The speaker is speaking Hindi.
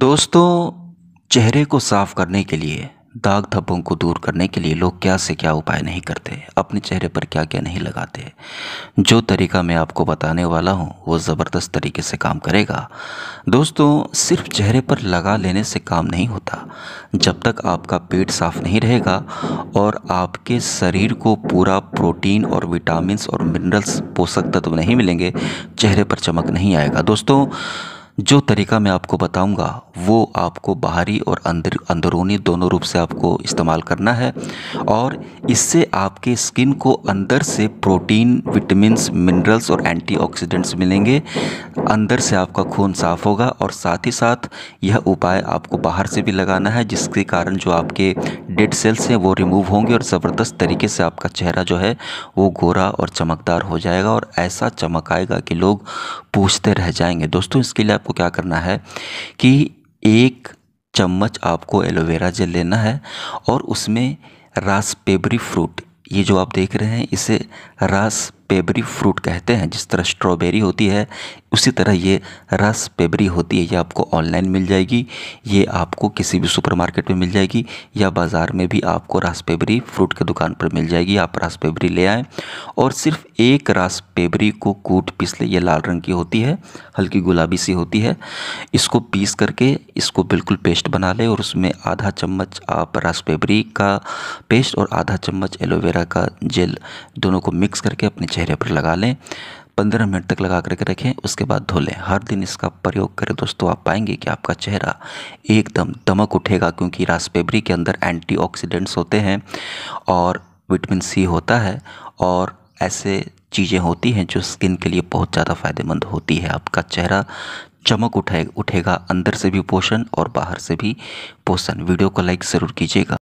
दोस्तों चेहरे को साफ करने के लिए दाग धब्बों को दूर करने के लिए लोग क्या से क्या उपाय नहीं करते अपने चेहरे पर क्या क्या नहीं लगाते जो तरीका मैं आपको बताने वाला हूँ वो ज़बरदस्त तरीके से काम करेगा दोस्तों सिर्फ चेहरे पर लगा लेने से काम नहीं होता जब तक आपका पेट साफ नहीं रहेगा और आपके शरीर को पूरा प्रोटीन और विटामिन और मिनरल्स पोषक तत्व नहीं मिलेंगे चेहरे पर चमक नहीं आएगा दोस्तों जो तरीका मैं आपको बताऊंगा वो आपको बाहरी और अंदर अंदरूनी दोनों रूप से आपको इस्तेमाल करना है और इससे आपके स्किन को अंदर से प्रोटीन विटामिनस मिनरल्स और एंटीऑक्सीडेंट्स मिलेंगे अंदर से आपका खून साफ होगा और साथ ही साथ यह उपाय आपको बाहर से भी लगाना है जिसके कारण जो आपके डेड सेल्स हैं वो रिमूव होंगे और ज़बरदस्त तरीके से आपका चेहरा जो है वो गोरा और चमकदार हो जाएगा और ऐसा चमक आएगा कि लोग पूछते रह जाएंगे दोस्तों इसके लिए आपको क्या करना है कि एक चम्मच आपको एलोवेरा जेल लेना है और उसमें रास पेबरी फ्रूट ये जो आप देख रहे हैं इसे रास पेबरी फ्रूट कहते हैं जिस तरह स्ट्रॉबेरी होती है उसी तरह ये रस पेबरी होती है ये आपको ऑनलाइन मिल जाएगी ये आपको किसी भी सुपरमार्केट में मिल जाएगी या बाज़ार में भी आपको रास पेबरी फ्रूट के दुकान पर मिल जाएगी आप रस पेबरी ले आएँ और सिर्फ एक रस पेबरी को कूट पीस ले ये लाल रंग की होती है हल्की गुलाबी सी होती है इसको पीस करके इसको बिल्कुल पेस्ट बना लें और उसमें आधा चम्मच आप रस पेबरी का पेस्ट और आधा चम्मच एलोवेरा का जेल दोनों को मिक्स करके अपने चेहरे पर लगा लें पंद्रह मिनट तक लगा करके रखें उसके बाद धो लें हर दिन इसका प्रयोग करें दोस्तों आप पाएंगे कि आपका चेहरा एकदम दमक उठेगा क्योंकि रासपेबरी के अंदर एंटीऑक्सीडेंट्स होते हैं और विटामिन सी होता है और ऐसे चीज़ें होती हैं जो स्किन के लिए बहुत ज़्यादा फ़ायदेमंद होती है आपका चेहरा चमक उठे उठेगा अंदर से भी पोषण और बाहर से भी पोषण वीडियो को लाइक ज़रूर कीजिएगा